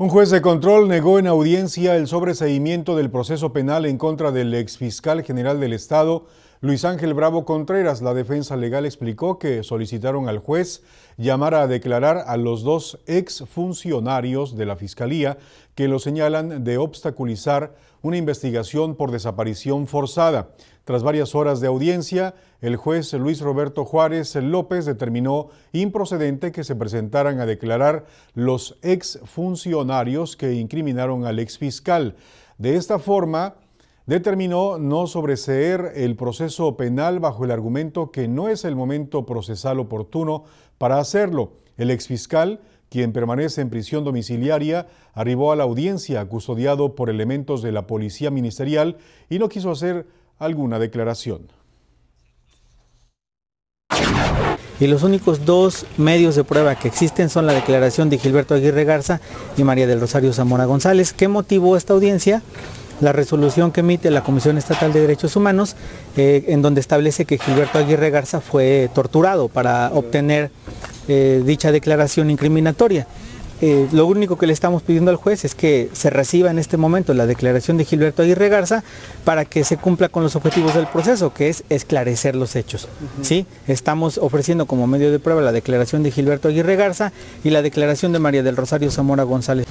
Un juez de control negó en audiencia el sobreseimiento del proceso penal en contra del exfiscal general del Estado, Luis Ángel Bravo Contreras, la defensa legal, explicó que solicitaron al juez llamar a declarar a los dos exfuncionarios de la Fiscalía que lo señalan de obstaculizar una investigación por desaparición forzada. Tras varias horas de audiencia, el juez Luis Roberto Juárez López determinó improcedente que se presentaran a declarar los exfuncionarios que incriminaron al exfiscal. De esta forma, determinó no sobreseer el proceso penal bajo el argumento que no es el momento procesal oportuno para hacerlo. El exfiscal, quien permanece en prisión domiciliaria, arribó a la audiencia custodiado por elementos de la policía ministerial y no quiso hacer alguna declaración. y los únicos dos medios de prueba que existen son la declaración de Gilberto Aguirre Garza y María del Rosario Zamora González. ¿Qué motivó esta audiencia? la resolución que emite la Comisión Estatal de Derechos Humanos, eh, en donde establece que Gilberto Aguirre Garza fue torturado para obtener eh, dicha declaración incriminatoria. Eh, lo único que le estamos pidiendo al juez es que se reciba en este momento la declaración de Gilberto Aguirre Garza para que se cumpla con los objetivos del proceso, que es esclarecer los hechos. ¿sí? Estamos ofreciendo como medio de prueba la declaración de Gilberto Aguirre Garza y la declaración de María del Rosario Zamora González.